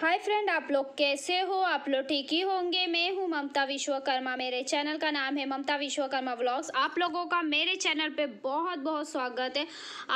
hi friend आप लोग कैसे हो आप लोग ठीक ही होंगे मैं हूँ ममता विश्वकर्मा मेरे चैनल का नाम है ममता विश्वकर्मा व्लॉग्स आप लोगों का मेरे चैनल पे बहुत बहुत स्वागत है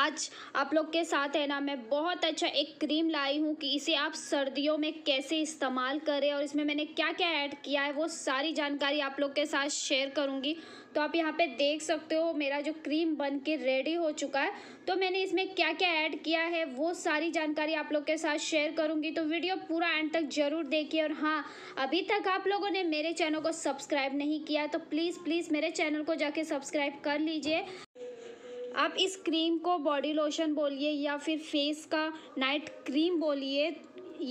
आज आप लोग के साथ है ना मैं बहुत अच्छा एक क्रीम लाई हूँ कि इसे आप सर्दियों में कैसे इस्तेमाल करें और इसमें मैंने क्या क्या ऐड किया है वो सारी जानकारी आप लोग के साथ शेयर करूँगी तो आप यहाँ पे देख सकते हो मेरा जो क्रीम बन के रेडी हो चुका है तो मैंने इसमें क्या क्या ऐड किया है वो सारी जानकारी आप लोग के साथ शेयर करूँगी तो वीडियो पूरा एंड तक जरूर देखिए और हाँ अभी तक आप लोगों ने मेरे चैनल को सब्सक्राइब नहीं किया तो प्लीज़ प्लीज़ मेरे चैनल को जाके सब्सक्राइब कर लीजिए आप इस क्रीम को बॉडी लोशन बोलिए या फिर फेस का नाइट क्रीम बोलिए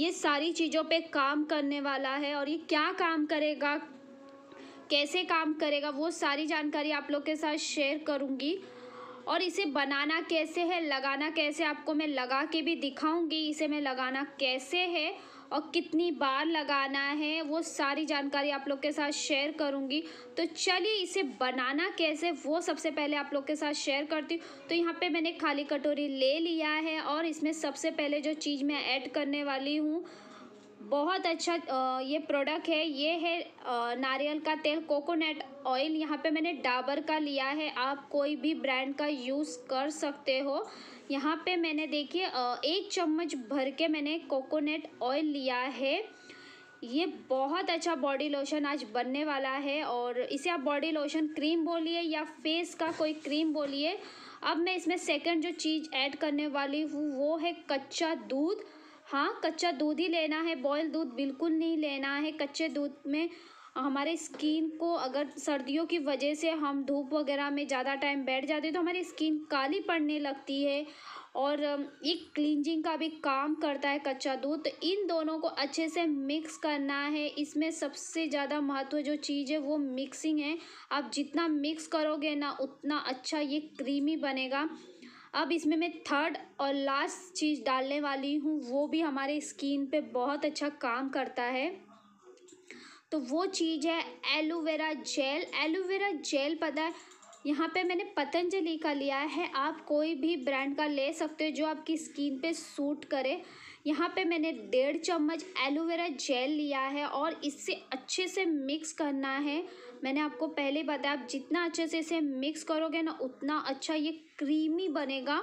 ये सारी चीज़ों पे काम करने वाला है और ये क्या काम करेगा कैसे काम करेगा वो सारी जानकारी आप लोग के साथ शेयर करूँगी और इसे बनाना कैसे है लगाना कैसे आपको मैं लगा के भी दिखाऊंगी इसे मैं लगाना कैसे है और कितनी बार लगाना है वो सारी जानकारी आप लोग के साथ शेयर करूँगी तो चलिए इसे बनाना कैसे वो सबसे पहले आप लोग के साथ शेयर करती हूँ तो यहाँ पे मैंने खाली कटोरी ले लिया है और इसमें सबसे पहले जो चीज़ मैं ऐड करने वाली हूँ बहुत अच्छा ये प्रोडक्ट है ये है नारियल का तेल कोकोनट ऑयल यहाँ पे मैंने डाबर का लिया है आप कोई भी ब्रांड का यूज़ कर सकते हो यहाँ पे मैंने देखिए एक चम्मच भर के मैंने कोकोनट ऑयल लिया है ये बहुत अच्छा बॉडी लोशन आज बनने वाला है और इसे आप बॉडी लोशन क्रीम बोलिए या फेस का कोई क्रीम बोलिए अब मैं इसमें सेकंड जो चीज़ ऐड करने वाली हूँ वो है कच्चा दूध हाँ कच्चा दूध ही लेना है बॉयल दूध बिल्कुल नहीं लेना है कच्चे दूध में हमारे स्किन को अगर सर्दियों की वजह से हम धूप वगैरह में ज़्यादा टाइम बैठ जाते हैं तो हमारी स्किन काली पड़ने लगती है और ये क्लींजिंग का भी काम करता है कच्चा दूध तो इन दोनों को अच्छे से मिक्स करना है इसमें सबसे ज़्यादा महत्व जो चीज़ है वो मिक्सिंग है आप जितना मिक्स करोगे ना उतना अच्छा ये क्रीमी बनेगा अब इसमें मैं थर्ड और लास्ट चीज़ डालने वाली हूँ वो भी हमारे स्किन पे बहुत अच्छा काम करता है तो वो चीज़ है एलोवेरा जेल एलोवेरा जेल पता है यहाँ पे मैंने पतंजलि का लिया है आप कोई भी ब्रांड का ले सकते हो जो आपकी स्किन पे सूट करे यहाँ पे मैंने डेढ़ चम्मच एलोवेरा जेल लिया है और इससे अच्छे से मिक्स करना है मैंने आपको पहले बताया आप जितना अच्छे से इसे मिक्स करोगे ना उतना अच्छा ये क्रीमी बनेगा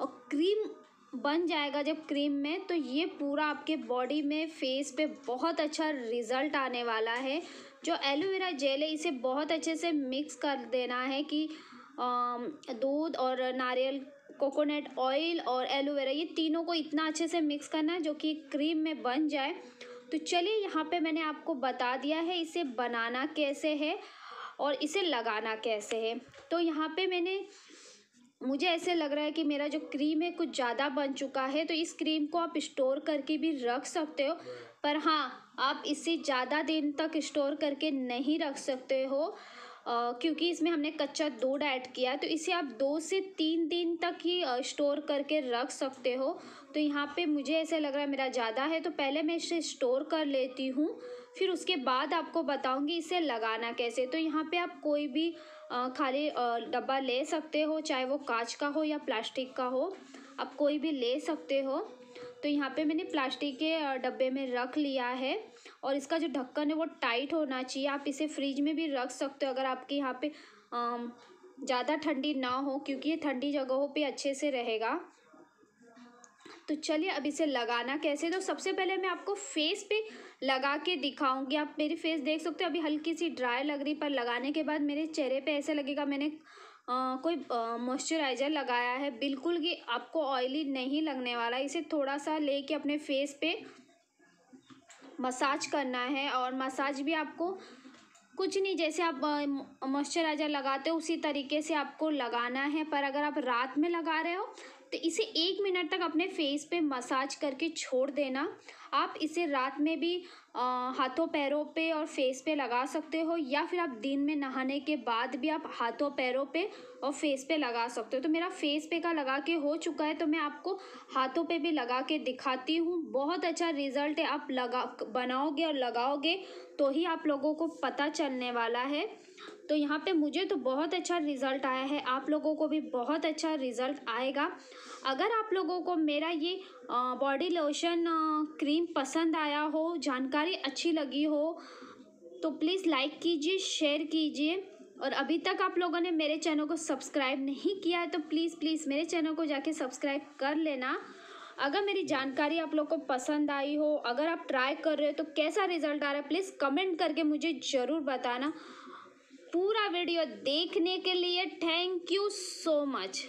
और क्रीम बन जाएगा जब क्रीम में तो ये पूरा आपके बॉडी में फेस पे बहुत अच्छा रिजल्ट आने वाला है जो एलोवेरा जेल है इसे बहुत अच्छे से मिक्स कर देना है कि दूध और नारियल कोकोनट ऑयल और एलोवेरा ये तीनों को इतना अच्छे से मिक्स करना है जो कि क्रीम में बन जाए तो चलिए यहाँ पे मैंने आपको बता दिया है इसे बनाना कैसे है और इसे लगाना कैसे है तो यहाँ पे मैंने मुझे ऐसे लग रहा है कि मेरा जो क्रीम है कुछ ज़्यादा बन चुका है तो इस क्रीम को आप स्टोर करके भी रख सकते हो पर हाँ आप इसे ज़्यादा दिन तक स्टोर करके नहीं रख सकते हो क्योंकि इसमें हमने कच्चा दूध ऐड किया है तो इसे आप दो से तीन दिन तक ही स्टोर करके रख सकते हो तो यहाँ पे मुझे ऐसा लग रहा है मेरा ज़्यादा है तो पहले मैं इसे स्टोर कर लेती हूँ फिर उसके बाद आपको बताऊँगी इसे लगाना कैसे तो यहाँ पे आप कोई भी खाली डब्बा ले सकते हो चाहे वो कांच का हो या प्लास्टिक का हो आप कोई भी ले सकते हो तो यहाँ पे मैंने प्लास्टिक के डब्बे में रख लिया है और इसका जो ढक्कन है वो टाइट होना चाहिए आप इसे फ्रिज में भी रख सकते हो अगर आपके यहाँ पे ज़्यादा ठंडी ना हो क्योंकि ये ठंडी जगहों पे अच्छे से रहेगा तो चलिए अब इसे लगाना कैसे तो सबसे पहले मैं आपको फेस पे लगा के दिखाऊंगी आप मेरी फेस देख सकते हो अभी हल्की सी ड्राई लग रही पर लगाने के बाद मेरे चेहरे पे ऐसे लगेगा मैंने आ, कोई मॉइस्चराइज़र लगाया है बिल्कुल कि आपको ऑयली नहीं लगने वाला इसे थोड़ा सा लेके अपने फेस पे मसाज करना है और मसाज भी आपको कुछ नहीं जैसे आप मॉइस्चराइज़र लगाते हो उसी तरीके से आपको लगाना है पर अगर आप रात में लगा रहे हो तो इसे एक मिनट तक अपने फेस पे मसाज करके छोड़ देना आप इसे रात में भी हाथों पैरों पे और फेस पे लगा सकते हो या फिर आप दिन में नहाने के बाद भी आप हाथों पैरों पे और फेस पे लगा सकते हो तो मेरा फेस पे का लगा के हो चुका है तो मैं आपको हाथों पे भी लगा के दिखाती हूँ बहुत अच्छा रिजल्ट है आप लगा बनाओगे और लगाओगे तो ही आप लोगों को पता चलने वाला है तो यहाँ पे मुझे तो बहुत अच्छा रिज़ल्ट आया है आप लोगों को भी बहुत अच्छा रिज़ल्ट आएगा अगर आप लोगों को मेरा ये बॉडी लोशन क्रीम पसंद आया हो जानकारी अच्छी लगी हो तो प्लीज़ लाइक कीजिए शेयर कीजिए और अभी तक आप लोगों ने मेरे चैनल को सब्सक्राइब नहीं किया है तो प्लीज़ प्लीज़ मेरे चैनल को जाके सब्सक्राइब कर लेना अगर मेरी जानकारी आप लोग को पसंद आई हो अगर आप ट्राई कर रहे हो तो कैसा रिजल्ट आ रहा है प्लीज़ कमेंट करके मुझे ज़रूर बताना पूरा वीडियो देखने के लिए थैंक यू सो मच